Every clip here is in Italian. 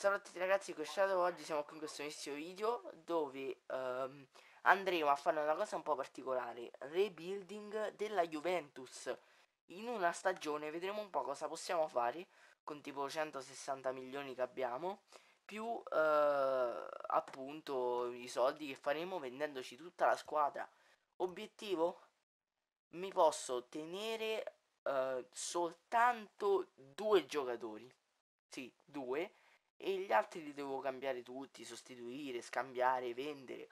Salve a tutti ragazzi, qui Shadow, oggi siamo qui in questo inizio video dove um, andremo a fare una cosa un po' particolare, rebuilding della Juventus. In una stagione vedremo un po' cosa possiamo fare con tipo 160 milioni che abbiamo, più uh, appunto i soldi che faremo vendendoci tutta la squadra. Obiettivo? Mi posso tenere uh, soltanto due giocatori. Sì, due e gli altri li devo cambiare tutti, sostituire, scambiare, vendere.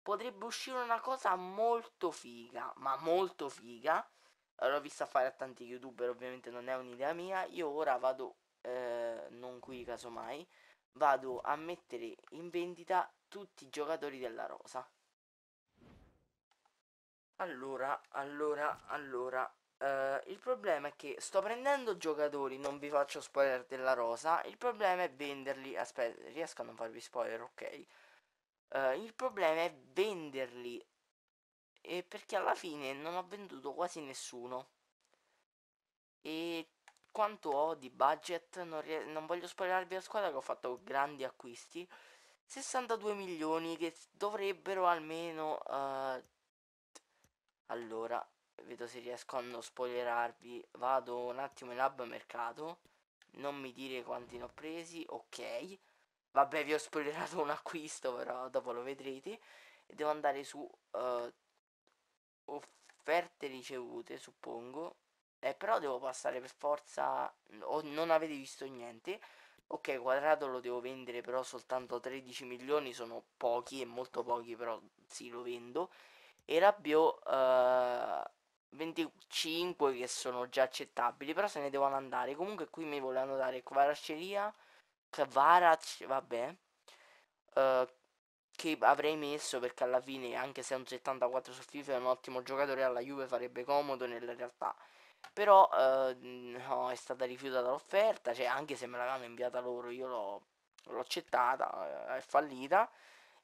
Potrebbe uscire una cosa molto figa, ma molto figa. L'ho vista fare a tanti youtuber, ovviamente non è un'idea mia. Io ora vado, eh, non qui casomai, vado a mettere in vendita tutti i giocatori della rosa. Allora, allora, allora, Uh, il problema è che sto prendendo giocatori, non vi faccio spoiler della rosa. Il problema è venderli. Aspetta, riesco a non farvi spoiler, ok. Uh, il problema è venderli. E perché alla fine non ho venduto quasi nessuno. E quanto ho di budget? Non, non voglio spoilervi la squadra che ho fatto grandi acquisti. 62 milioni che dovrebbero almeno... Uh, allora, vedo se riesco a non spoilerarvi vado un attimo in hub mercato non mi dire quanti ne ho presi ok vabbè vi ho spoilerato un acquisto però dopo lo vedrete e devo andare su uh, offerte ricevute suppongo eh, però devo passare per forza o non avete visto niente ok quadrato lo devo vendere però soltanto 13 milioni sono pochi e molto pochi però sì lo vendo e rabbio uh, eh, 25 che sono già accettabili, però se ne devono andare. Comunque qui mi volevano dare Kvarasceria, Kvarac, vabbè, uh, che avrei messo perché alla fine, anche se è un 74 su FIFA, è un ottimo giocatore, alla Juve farebbe comodo nella realtà. Però uh, no, è stata rifiutata l'offerta, cioè anche se me l'avevano inviata loro, io l'ho, l'ho accettata, eh, è fallita.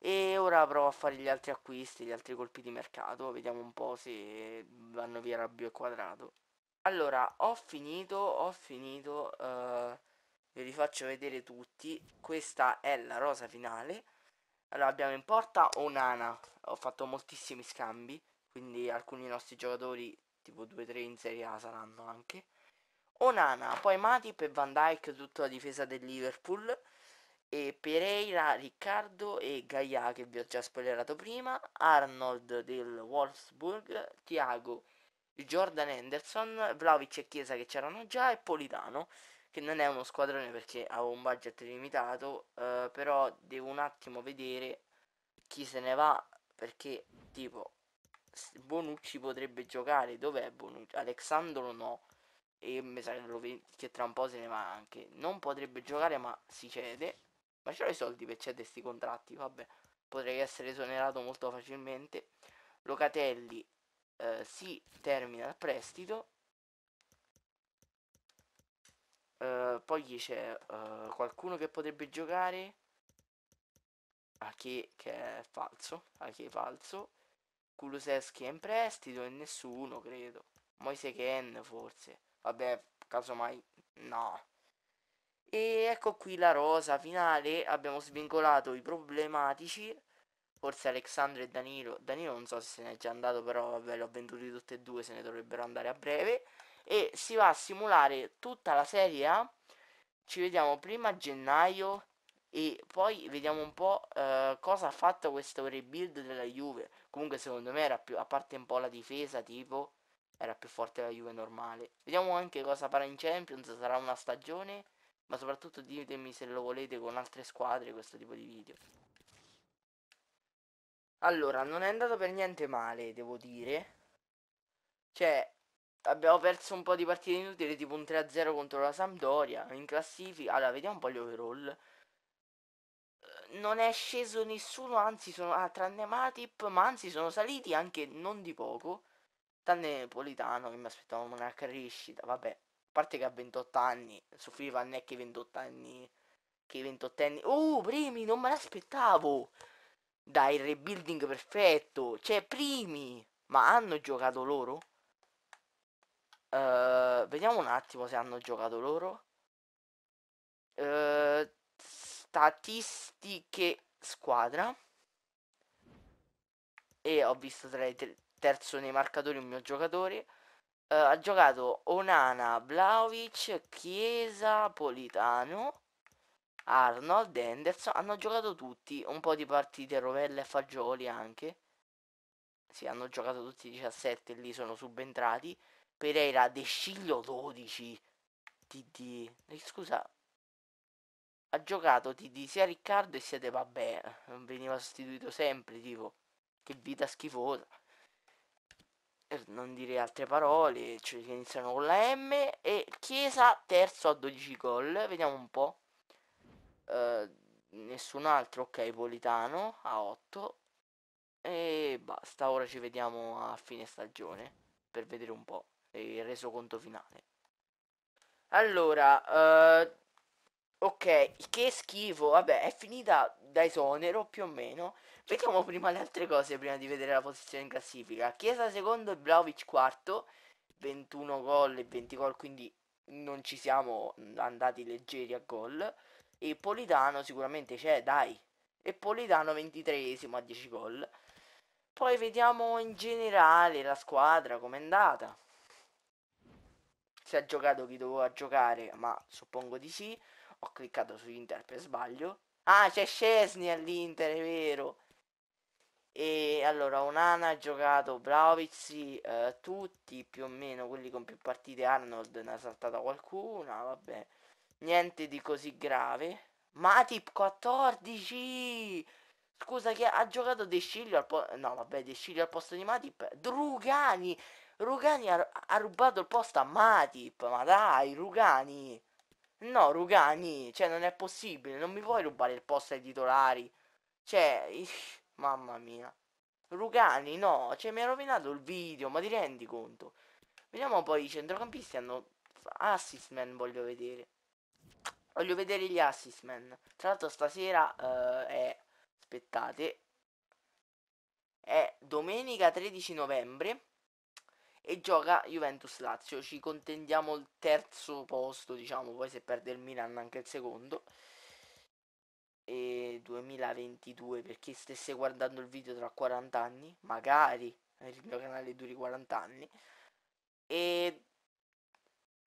E ora provo a fare gli altri acquisti, gli altri colpi di mercato, vediamo un po' se vanno via Rabbio e Quadrato. Allora, ho finito, ho finito, uh, eh, ve li faccio vedere tutti, questa è la rosa finale. Allora, abbiamo in porta Onana, ho fatto moltissimi scambi, quindi alcuni nostri giocatori, tipo 2-3 in Serie A saranno anche. Onana, poi Matip e Van Dyke, tutta la difesa del Liverpool e Pereira, Riccardo e Gaia che vi ho già spoilerato prima, Arnold del Wolfsburg, Thiago, Jordan Henderson, Vlaovic e Chiesa che c'erano già e Politano che non è uno squadrone perché ha un budget limitato, eh, però devo un attimo vedere chi se ne va perché tipo Bonucci potrebbe giocare, dov'è Bonucci? Alexandro no e mi sa che, tra un po' se ne va anche. Non potrebbe giocare ma si cede. Ma ce l'ho i soldi per cedere questi contratti, vabbè. Potrei essere esonerato molto facilmente. Locatelli eh, si termina il prestito. Eh, poi c'è eh, qualcuno che potrebbe giocare. Ache che è falso. A Ache falso. Kuluseschi è in prestito e nessuno credo. Moise Ken forse. Vabbè, casomai no. E ecco qui la rosa finale, abbiamo svincolato i problematici, forse Alexandro e Danilo, Danilo non so se se ne è già andato però vabbè l'ho venduti tutti e due, se ne dovrebbero andare a breve, e si va a simulare tutta la serie A, ci vediamo prima gennaio e poi vediamo un po' eh, cosa ha fatto questo rebuild della Juve, comunque secondo me era più, a parte un po' la difesa tipo, era più forte la Juve normale, vediamo anche cosa farà in Champions, sarà una stagione ma soprattutto ditemi se lo volete con altre squadre questo tipo di video allora non è andato per niente male devo dire cioè abbiamo perso un po' di partite inutili tipo un 3-0 contro la Sampdoria in classifica allora vediamo un po' gli overall eh, non è sceso nessuno anzi sono ah, tranne Matip ma anzi sono saliti anche non di poco tranne Politano che mi aspettavo una crescita vabbè parte che ha 28 anni, soffriva non è che 28 anni, che 28 anni, oh primi, non me l'aspettavo, dai rebuilding perfetto, cioè primi, ma hanno giocato loro? Uh, vediamo un attimo se hanno giocato loro. Uh, statistiche squadra. E ho visto tra i terzo nei marcatori un mio giocatore eh, ha giocato Onana, Vlaovic, Chiesa, Politano, Arnold, Anderson. Hanno giocato tutti, un po' di partite, Rovella e Fagioli anche. Sì, hanno giocato tutti i 17 lì, sono subentrati. Pereira, De Sciglio 12. TD. Eh, scusa. Ha giocato TD sia Riccardo e siete vabbè. Veniva sostituito sempre, tipo. Che vita schifosa per non dire altre parole, cioè che iniziano con la M e Chiesa terzo a 12 gol, vediamo un po'. Uh, nessun altro, ok, Politano a 8 e basta, ora ci vediamo a fine stagione per vedere un po' il resoconto finale. Allora, uh, Ok, che schifo, vabbè, è finita da esonero più o meno. Vediamo prima le altre cose prima di vedere la posizione in classifica. Chiesa secondo e Vlaovic quarto, 21 gol e 20 gol, quindi non ci siamo andati leggeri a gol. E Politano sicuramente c'è, dai. E Politano 23esimo a 10 gol. Poi vediamo in generale la squadra com'è andata. Se ha giocato chi doveva giocare, ma suppongo di sì. Ho cliccato su Inter per sbaglio. Ah, c'è Scesni all'Inter, è vero. E allora Onana ha giocato Blaovic, eh, tutti più o meno quelli con più partite. Arnold ne ha saltata qualcuna, vabbè. Niente di così grave. Matip 14! Scusa che ha giocato De Sciglio al posto... No, vabbè, De Sciglio al posto di Matip. Drugani! Rugani ha, ha rubato il posto a Matip, ma dai, Rugani! No, Rugani, cioè non è possibile, non mi puoi rubare il posto ai titolari. Cioè, ish, mamma mia. Rugani, no, cioè mi ha rovinato il video, ma ti rendi conto? Vediamo poi, i centrocampisti hanno... Assist man voglio vedere. Voglio vedere gli assist man. Tra l'altro stasera uh, è... Aspettate. È domenica 13 novembre e gioca Juventus-Lazio. Ci contendiamo il terzo posto, diciamo, poi se perde il Milan anche il secondo. E 2022 per chi stesse guardando il video tra 40 anni, magari il mio canale duri 40 anni. E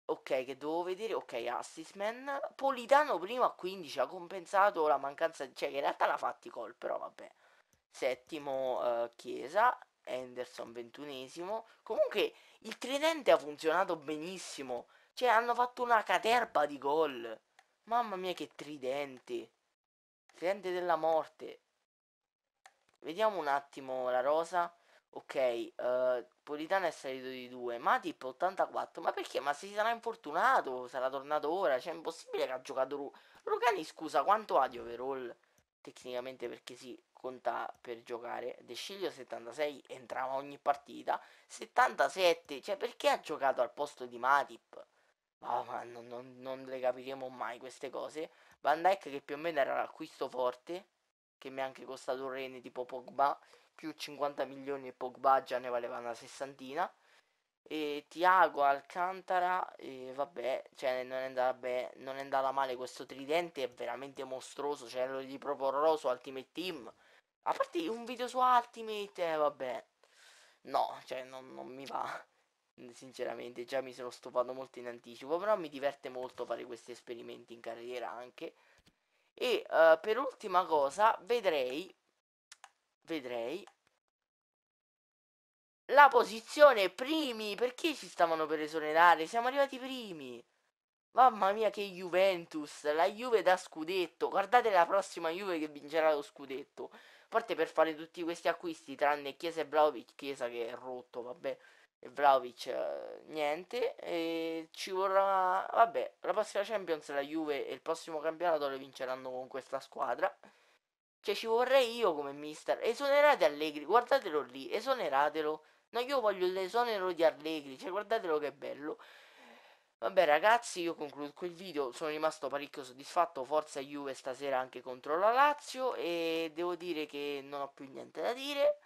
ok, che devo vedere? Ok, Assisman. Politano prima a 15 ha compensato la mancanza, cioè che in realtà l'ha fatti gol, però vabbè. Settimo eh, Chiesa, Henderson ventunesimo. Comunque il tridente ha funzionato benissimo. Cioè hanno fatto una caterpa di gol. Mamma mia che tridente. Tridente della morte. Vediamo un attimo la rosa. Ok, uh, Politano è salito di 2, Matip 84, ma perché? Ma se si sarà infortunato, sarà tornato ora, cioè è impossibile che ha giocato Rugani, scusa, quanto ha di overall? tecnicamente perché si conta per giocare. De Sciglio 76 entrava ogni partita, 77, cioè perché ha giocato al posto di Matip? Oh, ma non, non, non, le capiremo mai queste cose. Van Dyke che più o meno era l'acquisto forte, che mi ha anche costato un rene tipo Pogba, più 50 milioni e Pogba già ne valeva una sessantina. E Tiago Alcantara, e vabbè, cioè non è, andata beh, non è andata male questo tridente, è veramente mostruoso, cioè lo riproporrò su Ultimate Team. A parte un video su Ultimate, eh, vabbè. No, cioè non, non mi va. Sinceramente, già mi sono stufato molto in anticipo, però mi diverte molto fare questi esperimenti in carriera anche. E uh, per ultima cosa, vedrei, vedrei la posizione primi. Perché ci stavano per esonerare? Siamo arrivati primi. Mamma mia che Juventus, la Juve da scudetto. Guardate la prossima Juve che vincerà lo scudetto. A parte per fare tutti questi acquisti, tranne Chiesa e Vlaovic, Chiesa che è rotto, vabbè. E Vlaovic eh, niente. E ci vorrà. Vabbè, la prossima Champions la Juve e il prossimo campionato lo vinceranno con questa squadra. Cioè, ci vorrei io come mister. Esonerate Allegri, guardatelo lì, esoneratelo. No, io voglio l'esonero di Allegri, cioè guardatelo che bello. Vabbè ragazzi, io concludo quel video, sono rimasto parecchio soddisfatto, forza Juve stasera anche contro la Lazio e devo dire che non ho più niente da dire.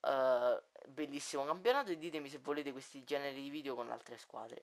Uh, bellissimo campionato e ditemi se volete questi generi di video con altre squadre.